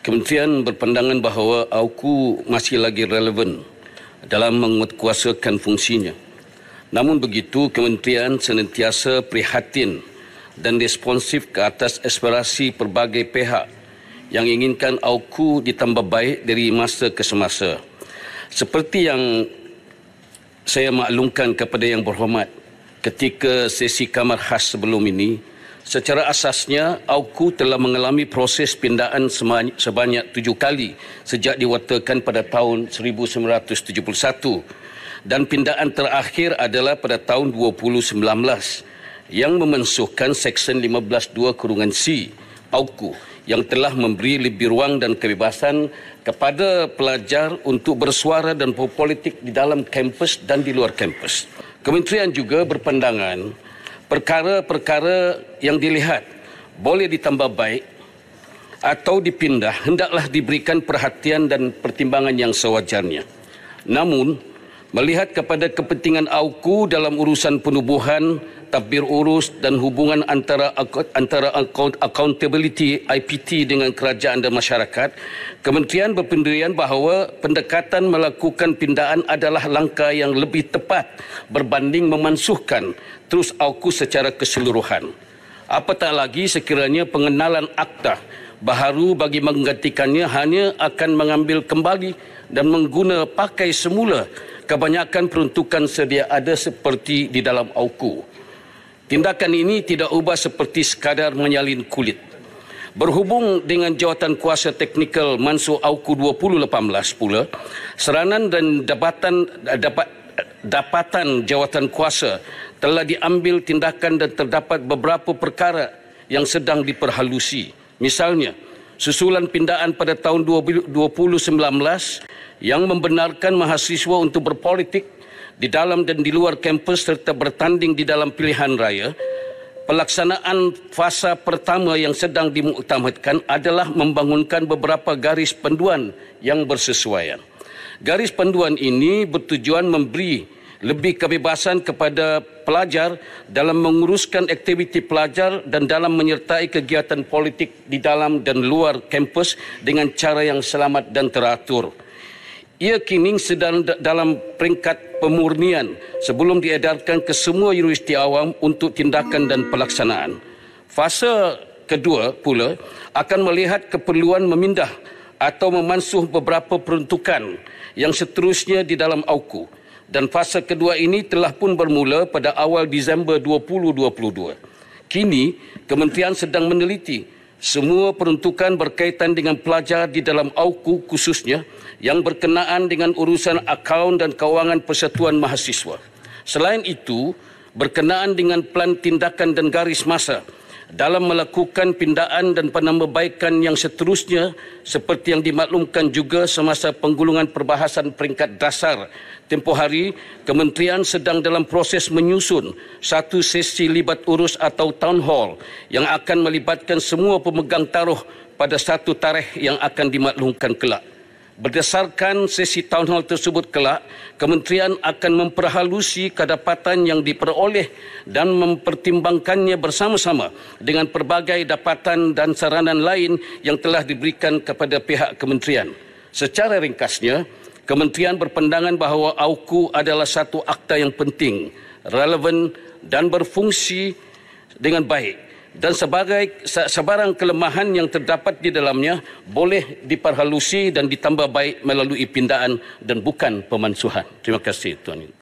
Kementerian berpandangan bahawa AUKU masih lagi relevan dalam menguatkuasakan fungsinya. Namun begitu, Kementerian senantiasa prihatin dan responsif ke atas aspirasi pelbagai pihak yang inginkan AUKU ditambah baik dari masa ke semasa. Seperti yang saya maklumkan kepada yang berhormat ketika sesi kamar khas sebelum ini, Secara asasnya, AUKU telah mengalami proses pindaan sebanyak tujuh kali sejak diwartakan pada tahun 1971 dan pindaan terakhir adalah pada tahun 2019 yang memensuhkan Seksyen 15.2 Kurungan C AUKU yang telah memberi lebih ruang dan kebebasan kepada pelajar untuk bersuara dan berpolitik di dalam kampus dan di luar kampus. Kementerian juga berpandangan perkara-perkara yang dilihat boleh ditambah baik atau dipindah hendaklah diberikan perhatian dan pertimbangan yang sewajarnya. Namun, melihat kepada kepentingan AUKU dalam urusan penubuhan tabir urus dan hubungan antara antara accountability IPT dengan kerajaan dan masyarakat. Kementerian berpendirian bahawa pendekatan melakukan pindaan adalah langkah yang lebih tepat berbanding memansuhkan terus AUKU secara keseluruhan. Apatah lagi sekiranya pengenalan akta baharu bagi menggantikannya hanya akan mengambil kembali dan mengguna pakai semula kebanyakan peruntukan sedia ada seperti di dalam AUKU. Tindakan ini tidak ubah seperti sekadar menyalin kulit. Berhubung dengan jawatan kuasa teknikal Mansu Auku 2018 pula, seranan dan dapatan eh, dapat dapatan jawatan kuasa telah diambil tindakan dan terdapat beberapa perkara yang sedang diperhalusi. Misalnya, susulan pindaan pada tahun 2019 yang membenarkan mahasiswa untuk berpolitik di dalam dan di luar kampus serta bertanding di dalam pilihan raya, pelaksanaan fasa pertama yang sedang dimuktamadkan adalah membangunkan beberapa garis panduan yang bersesuaian. Garis panduan ini bertujuan memberi lebih kebebasan kepada pelajar dalam menguruskan aktiviti pelajar dan dalam menyertai kegiatan politik di dalam dan luar kampus dengan cara yang selamat dan teratur. Ia kini sedang dalam peringkat pemurnian sebelum diedarkan ke semua universiti awam untuk tindakan dan pelaksanaan. Fasa kedua pula akan melihat keperluan memindah atau memansuh beberapa peruntukan yang seterusnya di dalam AUKU. Dan fasa kedua ini telah pun bermula pada awal Disember 2022. Kini, Kementerian sedang meneliti semua peruntukan berkaitan dengan pelajar di dalam AUKU khususnya yang berkenaan dengan urusan akaun dan kewangan persatuan mahasiswa. Selain itu, berkenaan dengan pelan tindakan dan garis masa dalam melakukan pindaan dan penambahbaikan yang seterusnya seperti yang dimaklumkan juga semasa penggulungan perbahasan peringkat dasar tempoh hari kementerian sedang dalam proses menyusun satu sesi libat urus atau town hall yang akan melibatkan semua pemegang taruh pada satu tarikh yang akan dimaklumkan kelak Berdasarkan sesi town hall tersebut kelak, kementerian akan memperhalusi kedapatan yang diperoleh dan mempertimbangkannya bersama-sama dengan pelbagai dapatan dan saranan lain yang telah diberikan kepada pihak kementerian. Secara ringkasnya, kementerian berpendangan bahawa AUKU adalah satu akta yang penting, relevan dan berfungsi dengan baik dan sebagai sebarang kelemahan yang terdapat di dalamnya boleh diperhalusi dan ditambah baik melalui pindaan dan bukan pemansuhan. Terima kasih Tuan. -tuan.